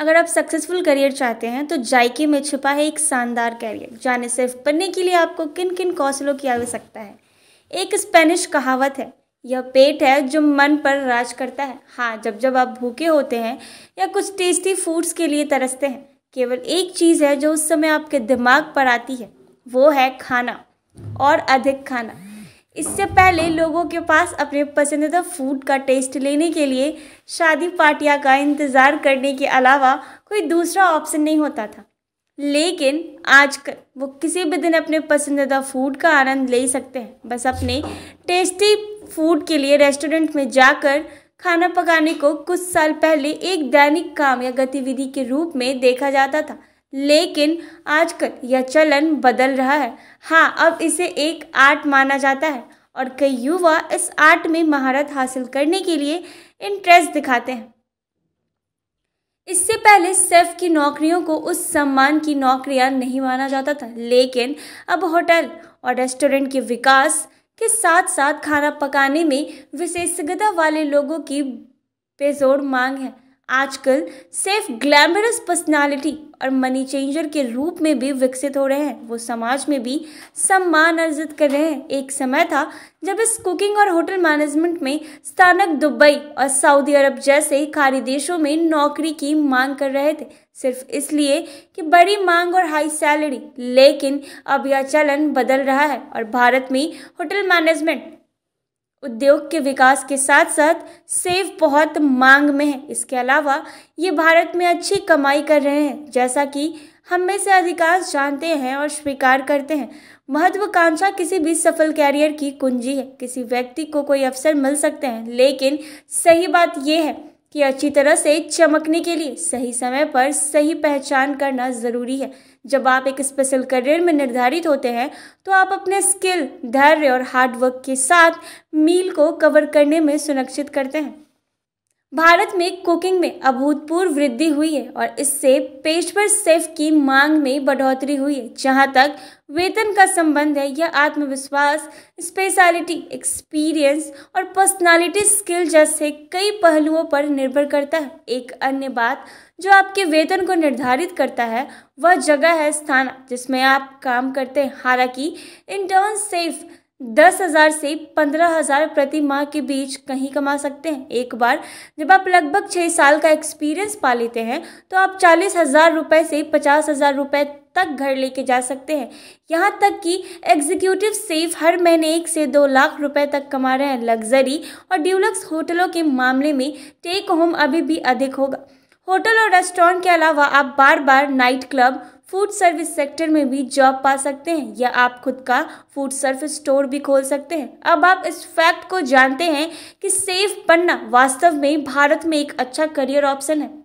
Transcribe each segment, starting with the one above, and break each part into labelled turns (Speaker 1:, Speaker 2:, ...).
Speaker 1: अगर आप successful career चाहते हैं तो जायके में छुपा है एक शानदार कैरियर जाने सिर्फ पढ़ने के लिए आपको किन किन कौशलों की आवश्यकता है एक स्पेनिश कहावत है यह पेट है जो मन पर राज करता है हाँ जब जब आप भूखे होते हैं या कुछ टेस्टी फूड्स के लिए तरसते हैं केवल एक चीज़ है जो उस समय आपके दिमाग पर आती है वो है खाना और अधिक खाना इससे पहले लोगों के पास अपने पसंदीदा फूड का टेस्ट लेने के लिए शादी पार्टियां का इंतज़ार करने के अलावा कोई दूसरा ऑप्शन नहीं होता था लेकिन आजकल वो किसी भी दिन अपने पसंदीदा फूड का आनंद ले सकते हैं बस अपने टेस्टी फूड के लिए रेस्टोरेंट में जाकर खाना पकाने को कुछ साल पहले एक दैनिक काम या गतिविधि के रूप में देखा जाता था लेकिन आजकल यह चलन बदल रहा है हाँ अब इसे एक आर्ट माना जाता है और कई युवा इस आर्ट में महारत हासिल करने के लिए इंटरेस्ट दिखाते हैं इससे पहले सेफ की नौकरियों को उस सम्मान की नौकरियां नहीं माना जाता था लेकिन अब होटल और रेस्टोरेंट के विकास के साथ साथ खाना पकाने में विशेषज्ञता वाले लोगों की बेजोड़ मांग है आजकल सिर्फ ग्लैमरस पर्सनालिटी और मनी चेंजर के रूप में भी विकसित हो रहे हैं वो समाज में भी सम्मान अर्जित कर रहे हैं एक समय था जब इस कुकिंग और होटल मैनेजमेंट में स्थानक दुबई और सऊदी अरब जैसे खाड़ी देशों में नौकरी की मांग कर रहे थे सिर्फ इसलिए कि बड़ी मांग और हाई सैलरी लेकिन अब यह चलन बदल रहा है और भारत में होटल मैनेजमेंट उद्योग के विकास के साथ साथ सेब बहुत मांग में है इसके अलावा ये भारत में अच्छी कमाई कर रहे हैं जैसा कि हम में से अधिकांश जानते हैं और स्वीकार करते हैं महत्वाकांक्षा किसी भी सफल कैरियर की कुंजी है किसी व्यक्ति को कोई अवसर मिल सकते हैं लेकिन सही बात यह है कि अच्छी तरह से चमकने के लिए सही समय पर सही पहचान करना ज़रूरी है जब आप एक स्पेशल करियर में निर्धारित होते हैं तो आप अपने स्किल धैर्य और हार्डवर्क के साथ मील को कवर करने में सुनिश्चित करते हैं भारत में कुकिंग में अभूतपूर्व वृद्धि हुई है और इससे पेशवर सेफ की मांग में बढ़ोतरी हुई है जहां तक वेतन का संबंध है यह आत्मविश्वास स्पेशलिटी एक्सपीरियंस और पर्सनालिटी स्किल जैसे कई पहलुओं पर निर्भर करता है एक अन्य बात जो आपके वेतन को निर्धारित करता है वह जगह है स्थान जिसमें आप काम करते हैं हालांकि इंटर्न सेफ दस हज़ार से पंद्रह हज़ार प्रति माह के बीच कहीं कमा सकते हैं एक बार जब आप लगभग छः साल का एक्सपीरियंस पा लेते हैं तो आप चालीस हज़ार रुपये से पचास हज़ार रुपये तक घर लेके जा सकते हैं यहाँ तक कि एग्जीक्यूटिव सेफ हर महीने एक से दो लाख रुपए तक कमा रहे हैं लग्जरी और ड्यूलक्स होटलों के मामले में टेक होम अभी भी अधिक होगा होटल और रेस्टोरेंट के अलावा आप bar bar night club food service sector में भी जॉब पा सकते हैं या आप खुद का फूड सर्विस स्टोर भी खोल सकते हैं अब आप इस फैक्ट को जानते हैं कि सेफ बनना वास्तव में भारत में एक अच्छा करियर ऑप्शन है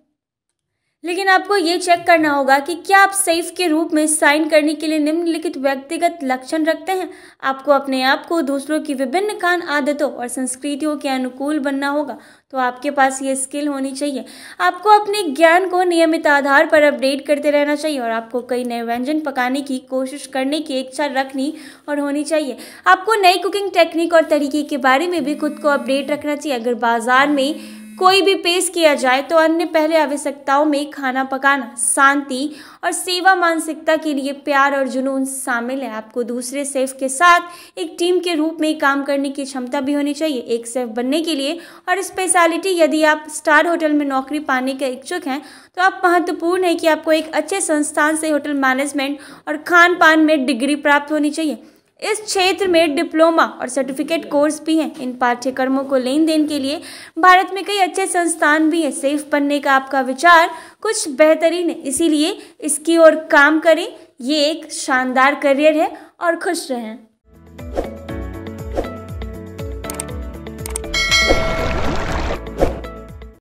Speaker 1: लेकिन आपको ये चेक करना होगा कि क्या आप सेफ के रूप में साइन करने के लिए निम्नलिखित व्यक्तिगत लक्षण रखते हैं आपको अपने आप को दूसरों की विभिन्न खान आदतों और संस्कृतियों के अनुकूल बनना होगा तो आपके पास ये स्किल होनी चाहिए आपको अपने ज्ञान को नियमित आधार पर अपडेट करते रहना चाहिए और आपको कई नए व्यंजन पकाने की कोशिश करने की इच्छा रखनी और होनी चाहिए आपको नई कुकिंग टेक्निक और तरीके के बारे में भी खुद को अपडेट रखना चाहिए अगर बाजार में कोई भी पेश किया जाए तो अन्य पहले आवश्यकताओं में खाना पकाना शांति और सेवा मानसिकता के लिए प्यार और जुनून शामिल है आपको दूसरे सेफ के साथ एक टीम के रूप में काम करने की क्षमता भी होनी चाहिए एक सेफ बनने के लिए और स्पेशलिटी यदि आप स्टार होटल में नौकरी पाने के इच्छुक हैं तो आप महत्वपूर्ण है कि आपको एक अच्छे संस्थान से होटल मैनेजमेंट और खान पान में डिग्री प्राप्त होनी चाहिए इस क्षेत्र में डिप्लोमा और सर्टिफिकेट कोर्स भी हैं इन पाठ्यक्रमों को लेन देन के लिए भारत में कई अच्छे संस्थान भी हैं सेफ बनने का आपका विचार कुछ बेहतरीन है इसीलिए इसकी ओर काम करें ये एक शानदार करियर है और खुश रहें